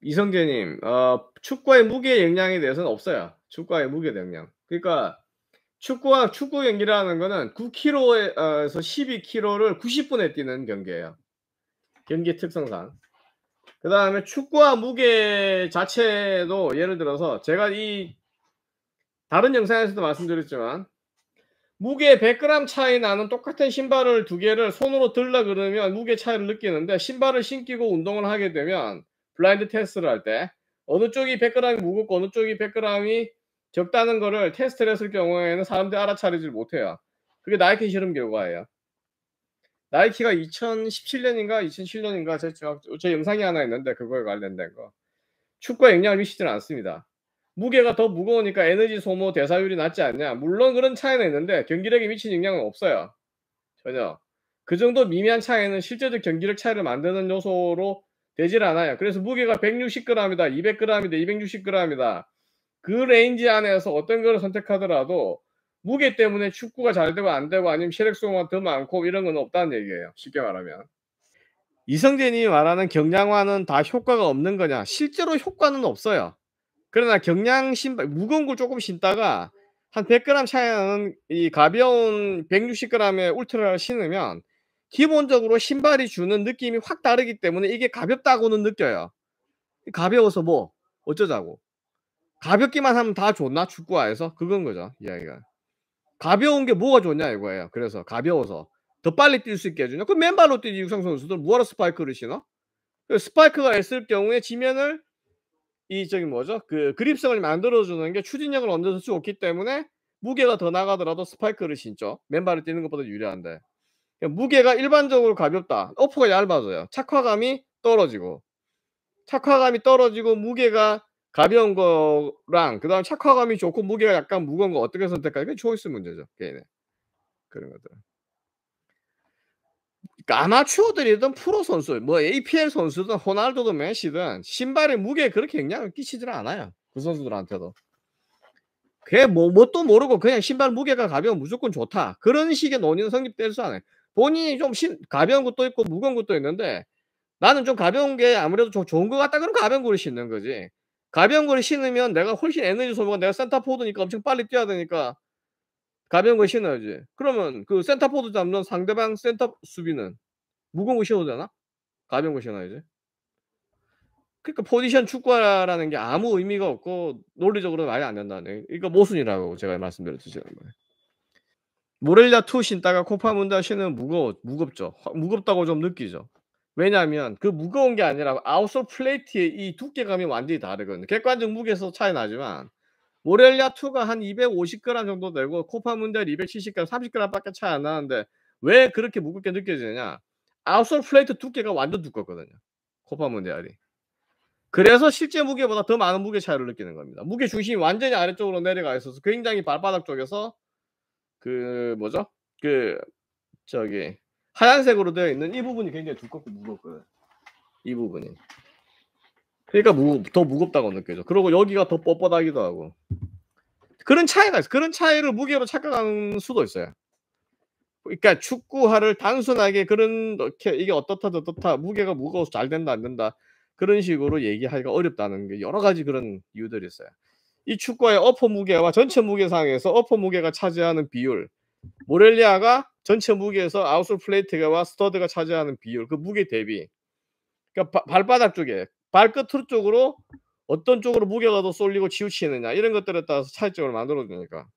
이성재님, 어, 축구의 무게 영향에 대해서는 없어요. 축구의 무게 영향. 그러니까 축구와 축구 경기라는 거는 9 k g 에서1 2 k g 를 90분에 뛰는 경기예요. 경기 특성상. 그 다음에 축구와 무게 자체도 예를 들어서 제가 이 다른 영상에서도 말씀드렸지만 무게 100g 차이 나는 똑같은 신발을 두 개를 손으로 들라 그러면 무게 차이를 느끼는데 신발을 신기고 운동을 하게 되면 블라인드 테스트를 할 때 어느 쪽이 백그라 g 이 무겁고 어느 쪽이 백그라 g 이 적다는 거를 테스트를 했을 경우에는 사람들이 알아차리질 못해요. 그게 나이키 실험 결과예요. 나이키가 2017년인가 2007년인가 제, 제 영상이 하나 있는데 그거에 관련된 거. 축구에 영향을 미치지는 않습니다. 무게가 더 무거우니까 에너지 소모 대사율이 낮지 않냐. 물론 그런 차이는 있는데 경기력에 미친 영향은 없어요. 전혀. 그 정도 미미한 차이는 실제적 경기력 차이를 만드는 요소로 되질 않아요. 그래서 무게가 160g이다, 200g이다, 260g이다. 그 레인지 안에서 어떤 걸 선택하더라도 무게 때문에 축구가 잘 되고 안 되고 아니면 체력소모가 더 많고 이런 건 없다는 얘기예요. 쉽게 말하면. 이성재님이 말하는 경량화는 다 효과가 없는 거냐? 실제로 효과는 없어요. 그러나 경량 신발 무거운 걸 조금 신다가 한 100g 차이는 이 가벼운 160g의 울트라를 신으면 기본적으로 신발이 주는 느낌이 확 다르기 때문에 이게 가볍다고는 느껴요. 가벼워서 뭐 어쩌자고. 가볍기만 하면 다 좋나 축구화에서 그건 거죠 이야기가. 가벼운 게 뭐가 좋냐 이거예요. 그래서 가벼워서 더 빨리 뛸 수 있게 해주냐. 그럼 맨발로 뛰지 육상 선수들 무하로 스파이크를 신어? 그 스파이크가 있을 경우에 지면을 이 저기 뭐죠? 그 그립성을 만들어주는 게 추진력을 얹어수없기 때문에 무게가 더 나가더라도 스파이크를 신죠. 맨발을 뛰는 것보다 유리한데. 그러니까 무게가 일반적으로 가볍다. 어퍼가 얇아져요. 착화감이 떨어지고 착화감이 떨어지고 무게가 가벼운 거랑 그다음 착화감이 좋고 무게가 약간 무거운 거 어떻게 선택할까? 이게 초이스 문제죠. 개인의 그런 것들. 그러니까 아마추어들이든 프로 선수, 뭐 APL 선수든 호날두든 메시든 신발의 무게에 그렇게 영향을 끼치질 않아요. 그 선수들한테도. 그게 뭐, 뭣도 모르고 그냥 신발 무게가 가벼운 무조건 좋다. 그런 식의 논의는 성립될 수 않아요. 본인이 좀 신, 가벼운 것도 있고 무거운 것도 있는데 나는 좀 가벼운 게 아무래도 좀 좋은 것 같다 그럼 가벼운 거를 신는 거지. 가벼운 거를 신으면 내가 훨씬 에너지 소모가 내가 센터포드니까 엄청 빨리 뛰어야 되니까 가벼운 걸 신어야지. 그러면 그 센터포드 잡는 상대방 센터 수비는 무거운 걸 신어도 되나? 가벼운 걸 신어야지. 그러니까 포지션 축구라는 게 아무 의미가 없고 논리적으로 말이 안 된다는 그러니까 모순이라고 제가 말씀드렸죠 모렐라 2 신다가 코파 문다 신은 무거 무겁죠. 무겁다고 좀 느끼죠. 왜냐하면 그 무거운 게 아니라 아웃솔 플레이트의 이 두께감이 완전히 다르거든요. 객관적 무게에서 차이 나지만 모렐라 2가한 250g 정도 되고 코파 문델 270g, 30g밖에 차이 안 나는데 왜 그렇게 무겁게 느껴지느냐? 아웃솔 플레이트 두께가 완전 두껍거든요. 코파 문델이. 그래서 실제 무게보다 더 많은 무게 차이를 느끼는 겁니다. 무게 중심이 완전히 아래쪽으로 내려가 있어서 굉장히 발바닥 쪽에서 그 뭐죠? 그 저기 하얀색으로 되어 있는 이 부분이 굉장히 두껍고 무겁거든. 이 부분이. 그러니까 무, 더 무겁다고 느껴져. 그리고 여기가 더 뻣뻣하기도 하고. 그런 차이가 있어. 그런 차이를 무게로 착각하는 수도 있어요. 그러니까 축구화를 단순하게 그런 이게 어떻다 저떻다 무게가 무거워서 잘 된다 안 된다 그런 식으로 얘기하기가 어렵다는 게 여러 가지 그런 이유들이 있어요. 이 축구의 어퍼 무게와 전체 무게상에서 어퍼 무게가 차지하는 비율, 모렐리아가 전체 무게에서 아웃솔 플레이트와 가 스터드가 차지하는 비율, 그 무게 대비. 그러니까 바, 발바닥 쪽에 발끝 으로 쪽으로 어떤 쪽으로 무게가 더 쏠리고 치우치느냐 이런 것들에 따라서 차이점을 만들어 주니까.